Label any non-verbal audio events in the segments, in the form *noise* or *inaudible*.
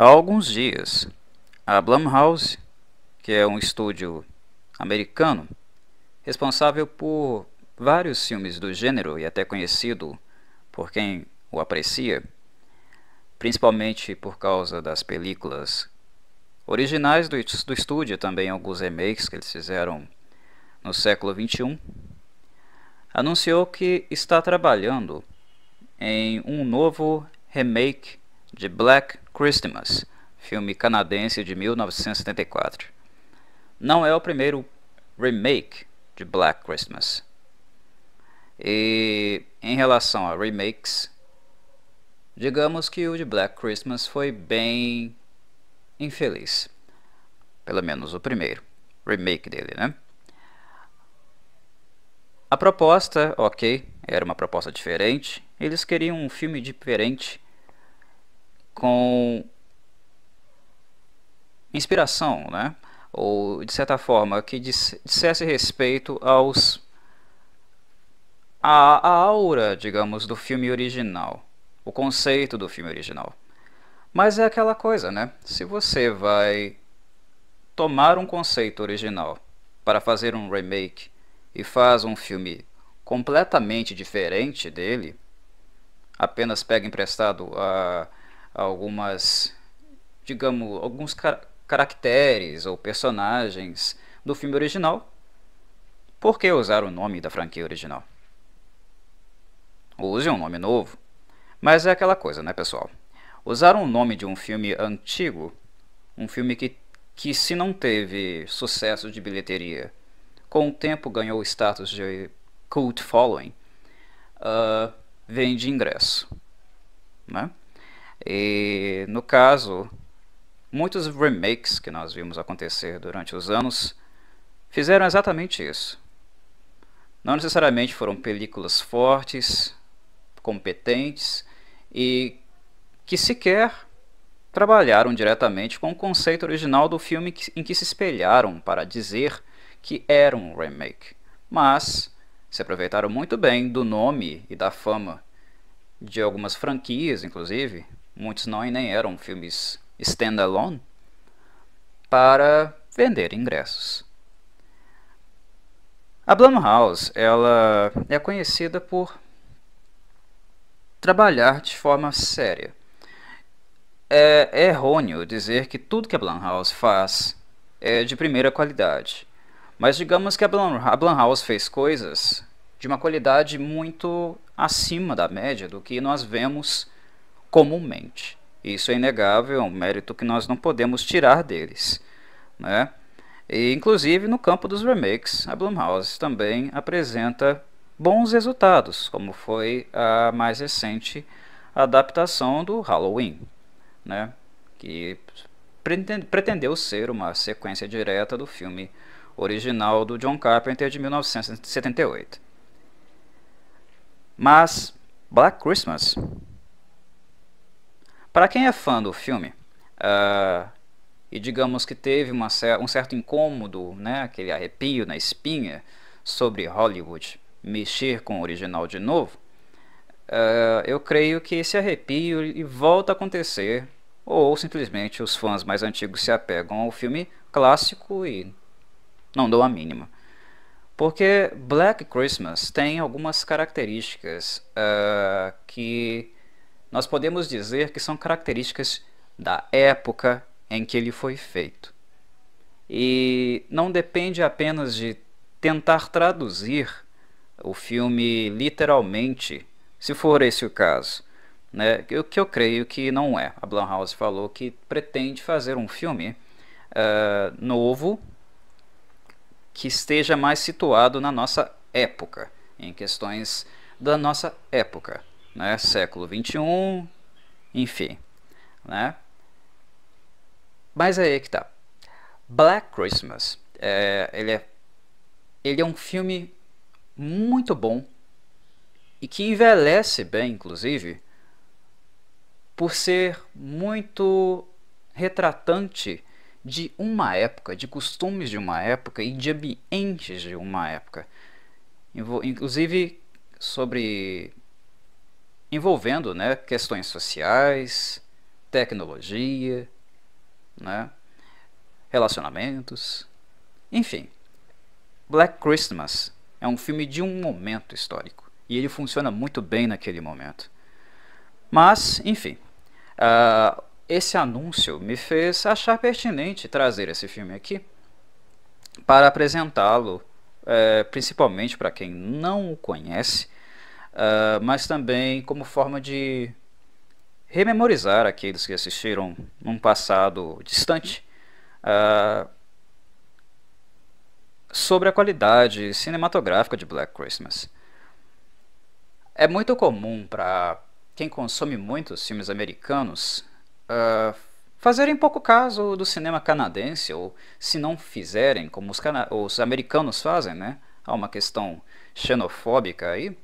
Há alguns dias, a Blumhouse, que é um estúdio americano responsável por vários filmes do gênero e até conhecido por quem o aprecia, principalmente por causa das películas originais do, do estúdio, também alguns remakes que eles fizeram no século XXI, anunciou que está trabalhando em um novo remake de Black Christmas, filme canadense de 1974. Não é o primeiro remake de Black Christmas. E em relação a remakes, digamos que o de Black Christmas foi bem infeliz. Pelo menos o primeiro remake dele, né? A proposta, ok, era uma proposta diferente. Eles queriam um filme diferente com inspiração, né? ou de certa forma que dissesse respeito aos a, a aura, digamos, do filme original, o conceito do filme original. Mas é aquela coisa, né? Se você vai tomar um conceito original para fazer um remake e faz um filme completamente diferente dele, apenas pega emprestado a algumas, digamos, alguns car caracteres ou personagens do filme original, por que usar o nome da franquia original? Use um nome novo. Mas é aquela coisa, né, pessoal? Usar um nome de um filme antigo, um filme que, que se não teve sucesso de bilheteria, com o tempo ganhou o status de cult following, uh, vende ingresso. Né? E no caso, muitos remakes que nós vimos acontecer durante os anos fizeram exatamente isso. Não necessariamente foram películas fortes, competentes e que sequer trabalharam diretamente com o conceito original do filme em que se espelharam para dizer que era um remake, mas se aproveitaram muito bem do nome e da fama de algumas franquias, inclusive, muitos não e nem eram filmes standalone, para vender ingressos. A Blumhouse ela é conhecida por trabalhar de forma séria. É errôneo dizer que tudo que a Blumhouse faz é de primeira qualidade. Mas digamos que a Blumhouse fez coisas de uma qualidade muito acima da média do que nós vemos comumente. Isso é inegável, é um mérito que nós não podemos tirar deles. Né? E, inclusive, no campo dos remakes, a Blumhouse também apresenta bons resultados, como foi a mais recente adaptação do Halloween, né? que pretendeu ser uma sequência direta do filme original do John Carpenter de 1978. Mas Black Christmas para quem é fã do filme uh, e digamos que teve uma, um certo incômodo, né, aquele arrepio na espinha sobre Hollywood mexer com o original de novo, uh, eu creio que esse arrepio e volta a acontecer ou simplesmente os fãs mais antigos se apegam ao filme clássico e não dão a mínima. Porque Black Christmas tem algumas características uh, que nós podemos dizer que são características da época em que ele foi feito. E não depende apenas de tentar traduzir o filme literalmente, se for esse o caso. Né? O que eu creio que não é. A Blumhouse falou que pretende fazer um filme uh, novo que esteja mais situado na nossa época, em questões da nossa época né? Século 21, enfim, né? Mas aí é que tá. Black Christmas, é, ele, é, ele é um filme muito bom e que envelhece bem, inclusive, por ser muito retratante de uma época, de costumes de uma época e de ambientes de uma época. Inclusive sobre envolvendo né, questões sociais, tecnologia, né, relacionamentos, enfim. Black Christmas é um filme de um momento histórico e ele funciona muito bem naquele momento. Mas, enfim, uh, esse anúncio me fez achar pertinente trazer esse filme aqui para apresentá-lo, uh, principalmente para quem não o conhece ah, mas também como forma de rememorizar aqueles que assistiram num passado distante uh, sobre a qualidade cinematográfica de Black Christmas. É muito comum para quem consome muitos filmes americanos uh, fazerem pouco caso do cinema canadense, ou se não fizerem, como os, os americanos fazem, né? Há uma questão xenofóbica aí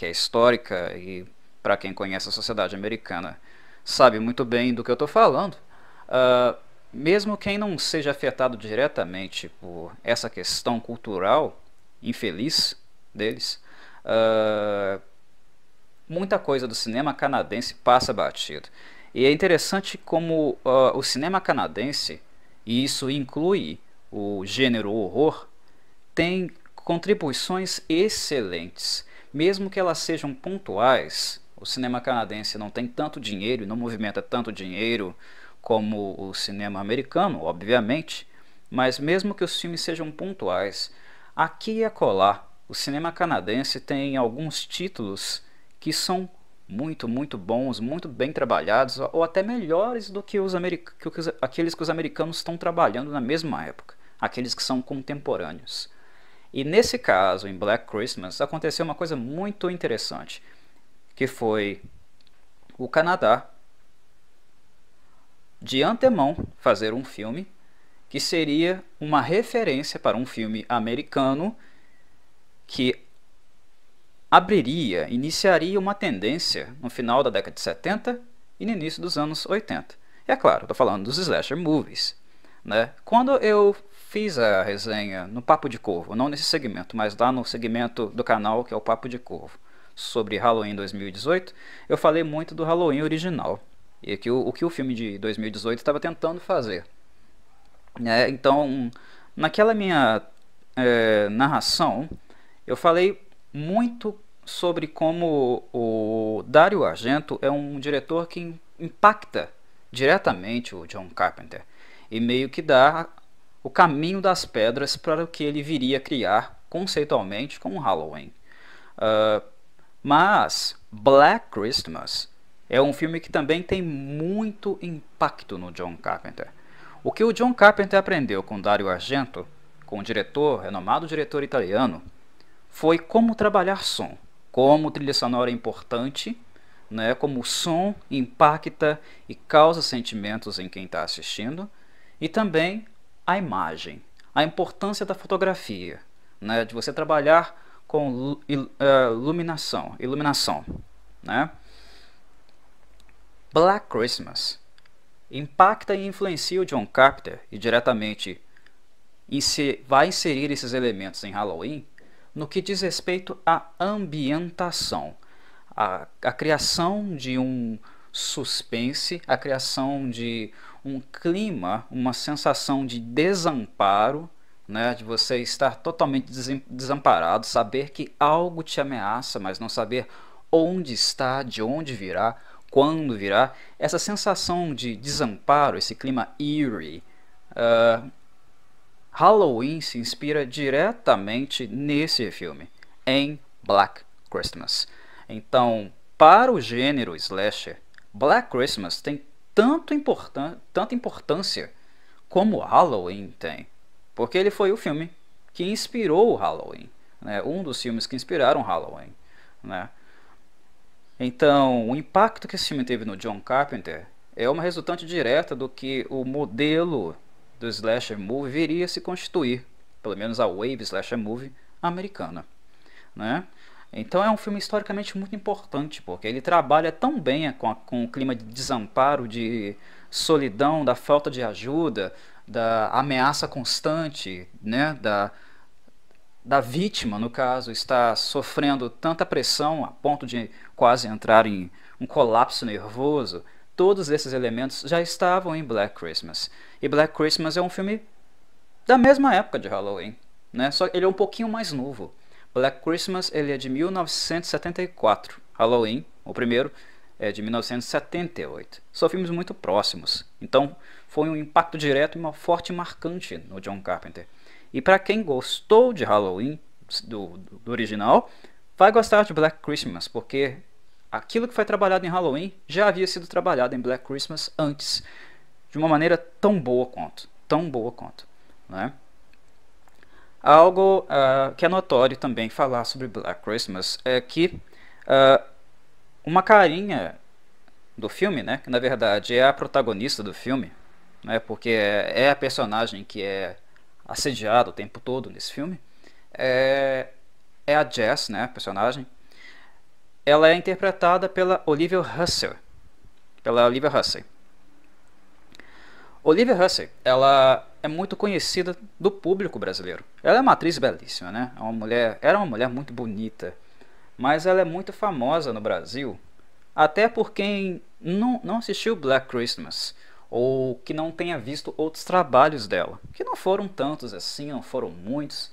que é histórica e para quem conhece a sociedade americana sabe muito bem do que eu estou falando, uh, mesmo quem não seja afetado diretamente por essa questão cultural infeliz deles, uh, muita coisa do cinema canadense passa batido. E é interessante como uh, o cinema canadense, e isso inclui o gênero horror, tem contribuições excelentes mesmo que elas sejam pontuais, o cinema canadense não tem tanto dinheiro e não movimenta tanto dinheiro como o cinema americano, obviamente, mas mesmo que os filmes sejam pontuais, aqui e acolá, o cinema canadense tem alguns títulos que são muito, muito bons, muito bem trabalhados, ou até melhores do que, os que os, aqueles que os americanos estão trabalhando na mesma época, aqueles que são contemporâneos. E nesse caso, em Black Christmas, aconteceu uma coisa muito interessante, que foi o Canadá de antemão fazer um filme que seria uma referência para um filme americano que abriria, iniciaria uma tendência no final da década de 70 e no início dos anos 80. E é claro, estou falando dos slasher movies. Né? Quando eu fiz a resenha no Papo de Corvo, não nesse segmento, mas lá no segmento do canal que é o Papo de Corvo, sobre Halloween 2018, eu falei muito do Halloween original e que o, o que o filme de 2018 estava tentando fazer. É, então, naquela minha é, narração, eu falei muito sobre como o Dario Argento é um diretor que impacta diretamente o John Carpenter e meio que dá o caminho das pedras para o que ele viria a criar conceitualmente com Halloween. Uh, mas Black Christmas é um filme que também tem muito impacto no John Carpenter. O que o John Carpenter aprendeu com Dario Argento, com o diretor, renomado diretor italiano, foi como trabalhar som, como trilha sonora é importante, né, como o som impacta e causa sentimentos em quem está assistindo, e também a imagem, a importância da fotografia, né, de você trabalhar com eh, iluminação, iluminação, né? Black Christmas impacta e influencia o John Carpenter e diretamente vai inserir esses elementos em Halloween no que diz respeito à ambientação, à criação de um suspense, a criação de um clima, uma sensação de desamparo, né, de você estar totalmente desamparado, saber que algo te ameaça, mas não saber onde está, de onde virá, quando virá. Essa sensação de desamparo, esse clima eerie. Uh, Halloween se inspira diretamente nesse filme, em Black Christmas. Então, para o gênero slasher, Black Christmas tem tanto importan tanta importância como Halloween tem, porque ele foi o filme que inspirou o Halloween, né? um dos filmes que inspiraram Halloween. Né? Então, o impacto que esse filme teve no John Carpenter é uma resultante direta do que o modelo do slasher movie viria a se constituir, pelo menos a wave slasher movie americana. Né? Então é um filme historicamente muito importante, porque ele trabalha tão bem com, a, com o clima de desamparo, de solidão, da falta de ajuda, da ameaça constante, né, da, da vítima, no caso, está sofrendo tanta pressão a ponto de quase entrar em um colapso nervoso. Todos esses elementos já estavam em Black Christmas. E Black Christmas é um filme da mesma época de Halloween, né? Só ele é um pouquinho mais novo. Black Christmas ele é de 1974. Halloween, o primeiro, é de 1978. São filmes muito próximos, então foi um impacto direto e uma forte marcante no John Carpenter. E para quem gostou de Halloween, do, do, original, vai gostar de Black Christmas, porque aquilo que foi trabalhado em Halloween já havia sido trabalhado em Black Christmas antes, de uma maneira tão boa quanto. Tão boa quanto. Né? Algo uh, que é notório também falar sobre Black Christmas é que uh, uma carinha do filme, né, que na verdade é a protagonista do filme, né, porque é a personagem que é assediada o tempo todo nesse filme, é, é a Jess, né, a personagem. Ela é interpretada pela Olivia Hussey. Pela Olivia Hussey. Olivia Hussey, ela é muito conhecida do público brasileiro. Ela é uma atriz belíssima, né? É uma mulher, era uma mulher muito bonita, mas ela é muito famosa no Brasil, até por quem não, não assistiu Black Christmas ou que não tenha visto outros trabalhos dela, que não foram tantos assim, não foram muitos,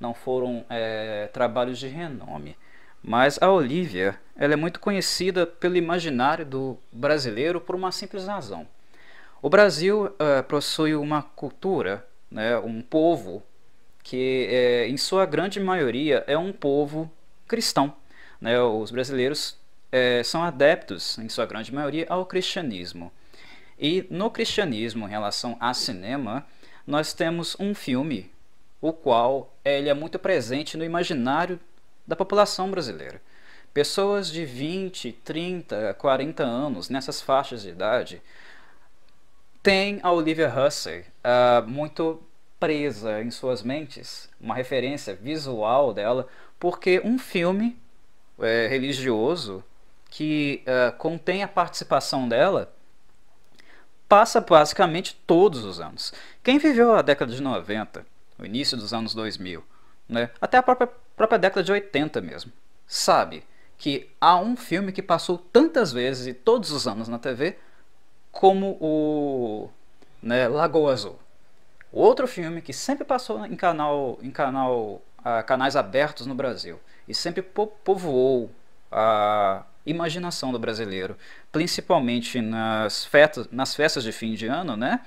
não foram é, trabalhos de renome. Mas a Olivia, ela é muito conhecida pelo imaginário do brasileiro por uma simples razão o Brasil uh, possui uma cultura, né, um povo que, é, em sua grande maioria, é um povo cristão. Né? Os brasileiros é, são adeptos, em sua grande maioria, ao cristianismo. E no cristianismo, em relação a cinema, nós temos um filme, o qual ele é muito presente no imaginário da população brasileira. Pessoas de 20, 30, 40 anos, nessas faixas de idade, tem a Olivia Hussey uh, muito presa em suas mentes, uma referência visual dela, porque um filme é, religioso que uh, contém a participação dela passa basicamente todos os anos. Quem viveu a década de 90, o início dos anos 2000, né, até a própria, própria década de 80 mesmo, sabe que há um filme que passou tantas vezes e todos os anos na TV como o né, Lagoa Azul. Outro filme que sempre passou em canal, em canal, ah, canais abertos no Brasil e sempre po povoou a imaginação do brasileiro, principalmente nas, nas festas de fim de ano, né?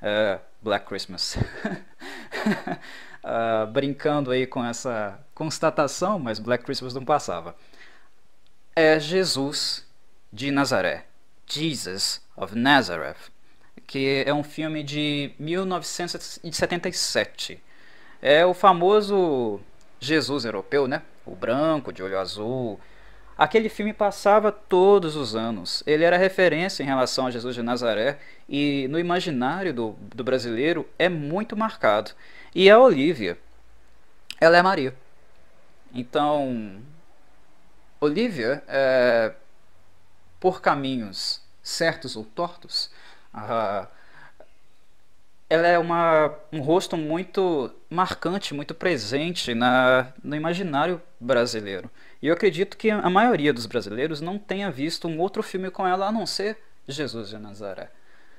Uh, Black Christmas. uh, *laughs* brincando aí com essa constatação, mas Black Christmas não passava. É Jesus de Nazaré. Jesus of Nazareth, que é um filme de 1977. É o famoso Jesus europeu, né? O branco, de olho azul. Aquele filme passava todos os anos. Ele era referência em relação a Jesus de Nazaré e no imaginário do, do brasileiro é muito marcado. E a Olivia, ela é Maria. Então, Olivia é por caminhos certos ou tortos, ah, ela é uma, um rosto muito marcante, muito presente na, no imaginário brasileiro. E eu acredito que a maioria dos brasileiros não tenha visto um outro filme com ela a não ser Jesus de Nazaré.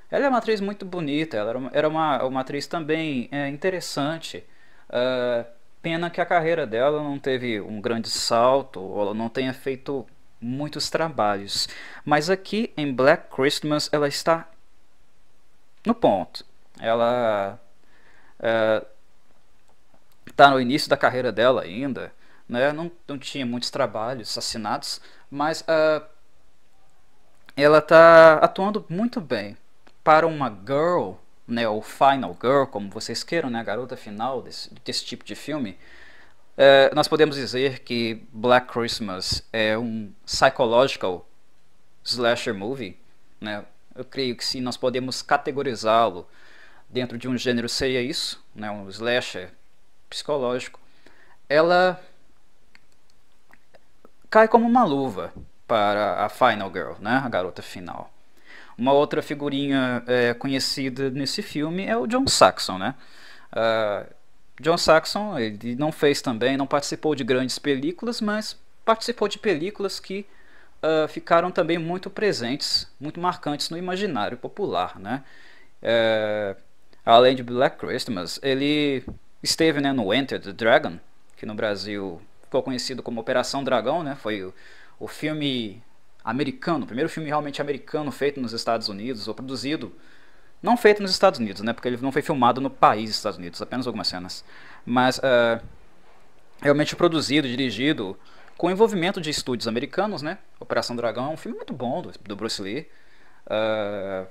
Ela é uma atriz muito bonita, ela era uma, era uma, uma atriz também é, interessante. Uh, pena que a carreira dela não teve um grande salto, ou ela não tenha feito muitos trabalhos. Mas aqui em Black Christmas ela está no ponto. Ela está eh, no início da carreira dela ainda, né? não, não tinha muitos trabalhos assinados, mas uh, ela está atuando muito bem para uma girl, né? ou final girl, como vocês queiram, né? a garota final desse, desse tipo de filme. Eh, nós podemos dizer que Black Christmas é um psychological slasher movie, né? Eu creio que se nós podemos categorizá-lo dentro de um gênero seria isso, né? Um slasher psicológico. Ela cai como uma luva para a Final Girl, né? A garota final. Uma outra figurinha é, conhecida nesse filme é o John Saxon, né? Uh, John Saxon ele não fez também, não participou de grandes películas, mas participou de películas que uh, ficaram também muito presentes, muito marcantes no imaginário popular, né? É, além de Black Christmas, ele esteve né, no Enter the Dragon, que no Brasil ficou conhecido como Operação Dragão, né? Foi o, o filme americano, o primeiro filme realmente americano feito nos Estados Unidos ou produzido não feito nos Estados Unidos, né? Porque ele não foi filmado no país Estados Unidos, apenas algumas cenas. Mas uh, realmente produzido, dirigido, com envolvimento de estúdios americanos, né? Operação Dragão, é um filme muito bom do, do Bruce Lee. Uh,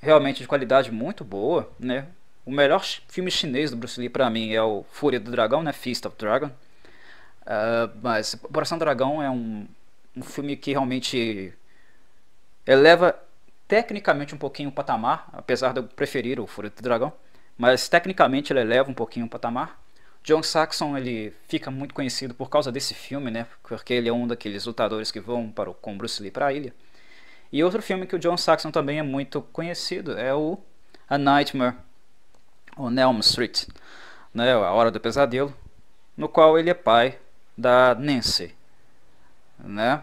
realmente de qualidade muito boa, né? O melhor filme chinês do Bruce Lee para mim é o Fúria do Dragão, né? Fist of Dragon. Uh, mas Operação Dragão é um, um filme que realmente eleva tecnicamente um pouquinho o patamar, apesar de eu preferir o Fúria do Dragão, mas tecnicamente ele eleva um pouquinho o patamar. John Saxon ele fica muito conhecido por causa desse filme, né? Porque ele é um daqueles lutadores que vão para o, com Bruce Lee para a ilha. E outro filme que o John Saxon também é muito conhecido é o A Nightmare on Elm Street, né? A Hora do Pesadelo, no qual ele é pai da Nancy, né?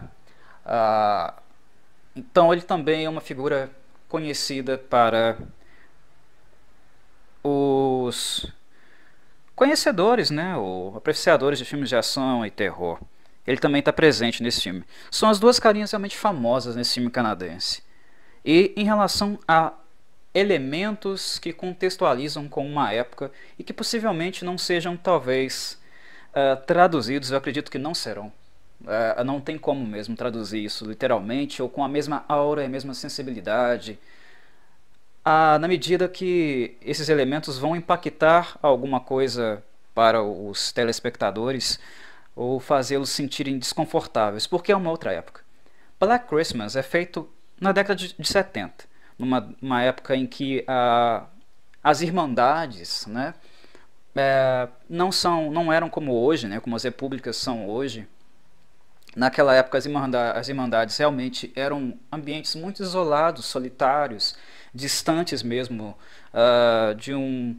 Ah, então ele também é uma figura conhecida para os conhecedores, né, ou apreciadores de filmes de ação e terror. Ele também está presente nesse filme. São as duas carinhas realmente famosas nesse filme canadense. E em relação a elementos que contextualizam com uma época e que possivelmente não sejam, talvez, uh, traduzidos, eu acredito que não serão Uh, não tem como mesmo traduzir isso literalmente ou com a mesma aura e a mesma sensibilidade. Uh, na medida que esses elementos vão impactar alguma coisa para os telespectadores ou fazê-los sentirem desconfortáveis, porque é uma outra época. Black Christmas é feito na década de, de 70, numa época em que uh, as irmandades, né, é, não são não eram como hoje né como as repúblicas são hoje Naquela época, as irmandades, as irmandades realmente eram ambientes muito isolados, solitários, distantes mesmo uh, de um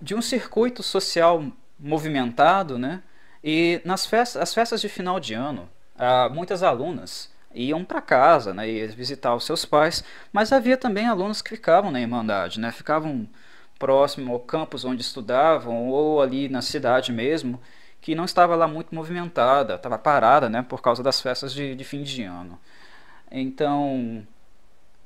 de um circuito social movimentado, né? E nas festas, as festas de final de ano, uh, muitas alunas iam para casa, né, iam visitar os seus pais, mas havia também alunos que ficavam na Irmandade, né, ficavam próximo ao campus onde estudavam ou ali na cidade mesmo, que não estava lá muito movimentada, estava parada, né, por causa das festas de, de fim de ano. Então,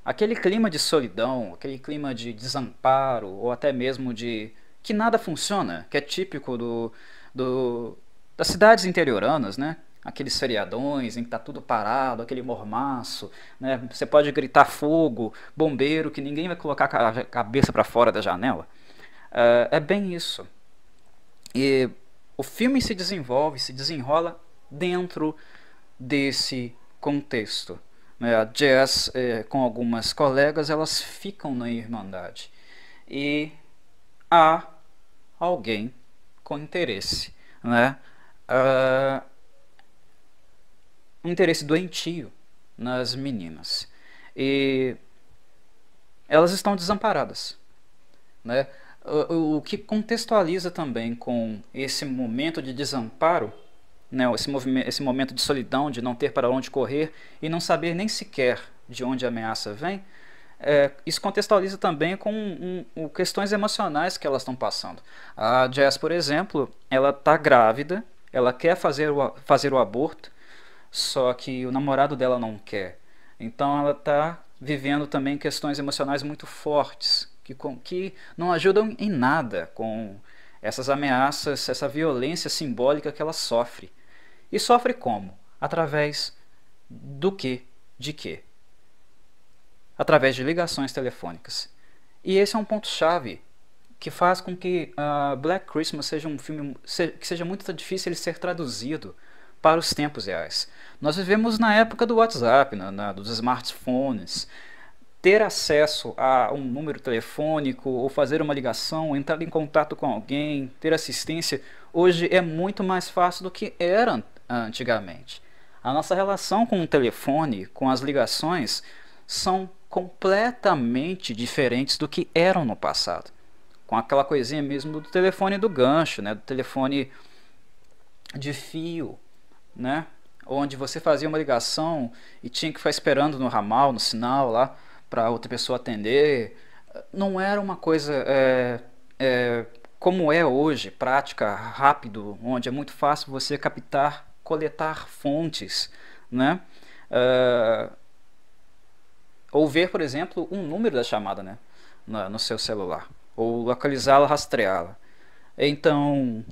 aquele clima de solidão, aquele clima de desamparo, ou até mesmo de que nada funciona, que é típico do, do das cidades interioranas, né? Aqueles feriadões em que tá tudo parado, aquele mormaço, né? Você pode gritar fogo, bombeiro, que ninguém vai colocar a cabeça para fora da janela. é, é bem isso. E o filme se desenvolve, se desenrola dentro desse contexto. Né? A Jazz, eh, com algumas colegas, elas ficam na Irmandade. E há alguém com interesse. Né? Uh, um interesse doentio nas meninas. E elas estão desamparadas. Né? o, que contextualiza também com esse momento de desamparo, né, esse, esse momento de solidão, de não ter para onde correr e não saber nem sequer de onde a ameaça vem, é, isso contextualiza também com um, um, questões emocionais que elas estão passando. A Jess, por exemplo, ela está grávida, ela quer fazer o, fazer o aborto, só que o namorado dela não quer. Então ela está vivendo também questões emocionais muito fortes que, com, que não ajudam em nada com essas ameaças, essa violência simbólica que ela sofre. E sofre como? Através do que? De quê? Através de ligações telefônicas. E esse é um ponto-chave que faz com que uh, Black Christmas seja um filme se, que seja muito difícil ele ser traduzido para os tempos reais. Nós vivemos na época do WhatsApp, na, na, dos smartphones, ter acesso a um número telefônico ou fazer uma ligação, entrar em contato com alguém, ter assistência, hoje é muito mais fácil do que era antigamente. A nossa relação com o telefone, com as ligações, são completamente diferentes do que eram no passado. Com aquela coisinha mesmo do telefone do gancho, né? do telefone de fio, né? onde você fazia uma ligação e tinha que ficar esperando no ramal, no sinal lá para outra pessoa atender, não era uma coisa é, é, como é hoje, prática, rápido, onde é muito fácil você captar, coletar fontes, né? Uh, ou ver, por exemplo, um número da chamada, né? no, no seu celular, ou localizá-la, rastreá-la. Então,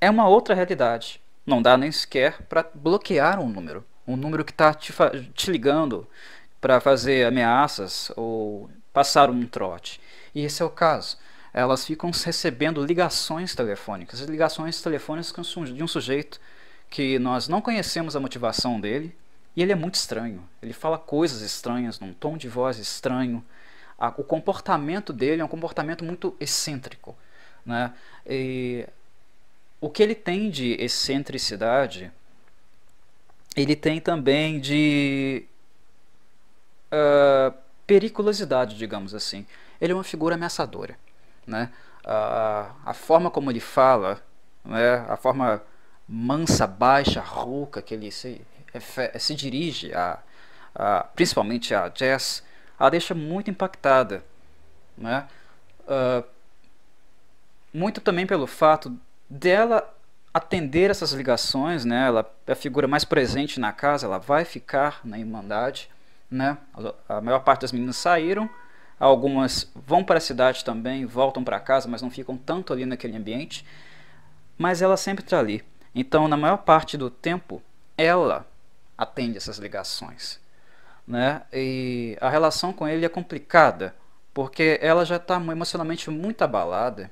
é uma outra realidade. Não dá nem sequer para bloquear um número. Um número que está te, te ligando, para fazer ameaças ou passar um trote. E esse é o caso. Elas ficam recebendo ligações telefônicas, ligações telefônicas de um sujeito que nós não conhecemos a motivação dele e ele é muito estranho. Ele fala coisas estranhas, num tom de voz estranho. O comportamento dele é um comportamento muito excêntrico. Né? E o que ele tem de excentricidade, ele tem também de uh, periculosidade, digamos assim. Ele é uma figura ameaçadora. Né? Uh, a forma como ele fala, né? a forma mansa, baixa, rouca que ele se, se dirige a, a, principalmente a Jess, a deixa muito impactada. Né? Uh, muito também pelo fato dela atender essas ligações, né? ela é a figura mais presente na casa, ela vai ficar na Irmandade, né? A maior parte das meninas saíram, algumas vão para a cidade também, voltam para casa, mas não ficam tanto ali naquele ambiente. Mas ela sempre está ali. Então, na maior parte do tempo, ela atende essas ligações, né? E a relação com ele é complicada, porque ela já está emocionalmente muito abalada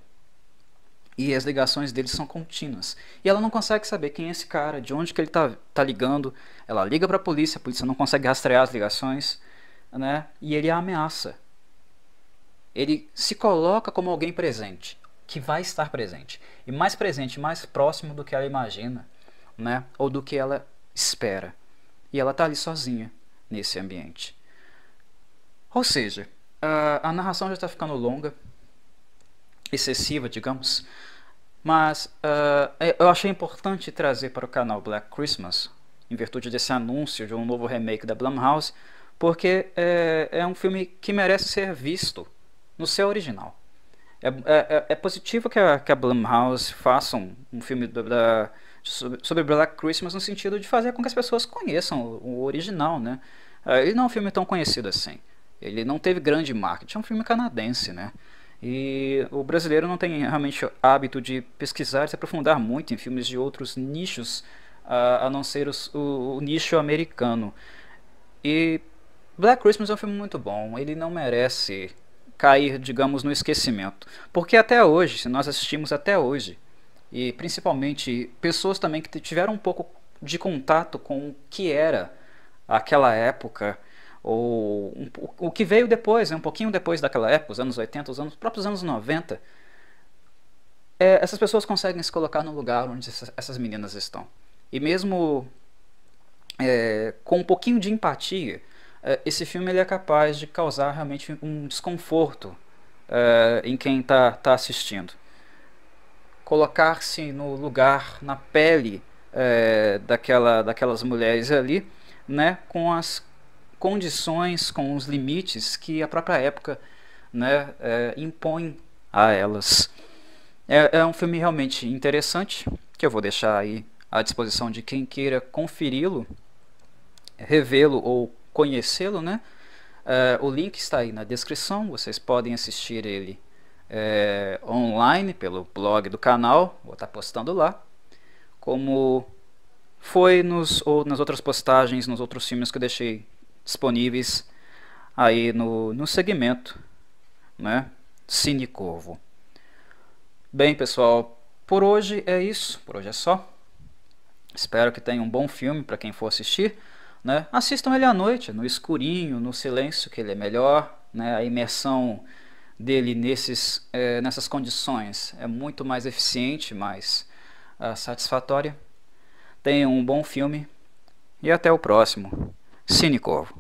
e as ligações deles são contínuas. E ela não consegue saber quem é esse cara, de onde que ele tá, tá ligando. Ela liga para a polícia, a polícia não consegue rastrear as ligações, né? E ele a ameaça. Ele se coloca como alguém presente, que vai estar presente, e mais presente, mais próximo do que ela imagina, né? Ou do que ela espera. E ela tá ali sozinha nesse ambiente. Ou seja, a narração já está ficando longa, excessiva, digamos. Mas uh, eu achei importante trazer para o canal Black Christmas, em virtude desse anúncio de um novo remake da Blumhouse, porque é, é um filme que merece ser visto no seu original. É, é, é, é positivo que a, que a Blumhouse faça um, um filme da, da, sobre, Black Christmas no sentido de fazer com que as pessoas conheçam o, o original, né? Eh, ele não é um filme tão conhecido assim. Ele não teve grande marketing, é um filme canadense, né? E o brasileiro não tem realmente hábito de pesquisar, de se aprofundar muito em filmes de outros nichos, a, a não ser os, o, o, nicho americano. E Black Christmas é um filme muito bom, ele não merece cair, digamos, no esquecimento. Porque até hoje, se nós assistimos até hoje, e principalmente pessoas também que tiveram um pouco de contato com o que era aquela época, ou um, o que veio depois, né, um pouquinho depois daquela época, os anos 80, os, anos, os próprios anos 90, é, essas pessoas conseguem se colocar no lugar onde essas, essas meninas estão. E mesmo é, com um pouquinho de empatia, é, esse filme ele é capaz de causar realmente um desconforto é, em quem está tá assistindo. Colocar-se no lugar, na pele é, daquela, daquelas mulheres ali, né, com as condições, com os limites que a própria época né, é, impõe a elas. É, é um filme realmente interessante, que eu vou deixar aí à disposição de quem queira conferi-lo, revê-lo ou conhecê-lo, né? É, o link está aí na descrição, vocês podem assistir ele é, online pelo blog do canal, vou estar tá postando lá, como foi nos, ou nas outras postagens, nos outros filmes que eu deixei disponíveis aí no, no segmento né, Cine Corvo. Bem, pessoal, por hoje é isso. Por hoje é só. Espero que tenha um bom filme para quem for assistir. Né? Assistam ele à noite, no escurinho, no silêncio, que ele é melhor. Né? A imersão dele nesses, é, nessas condições é muito mais eficiente, mais uh, satisfatória. Tenham um bom filme e até o próximo. Синяков.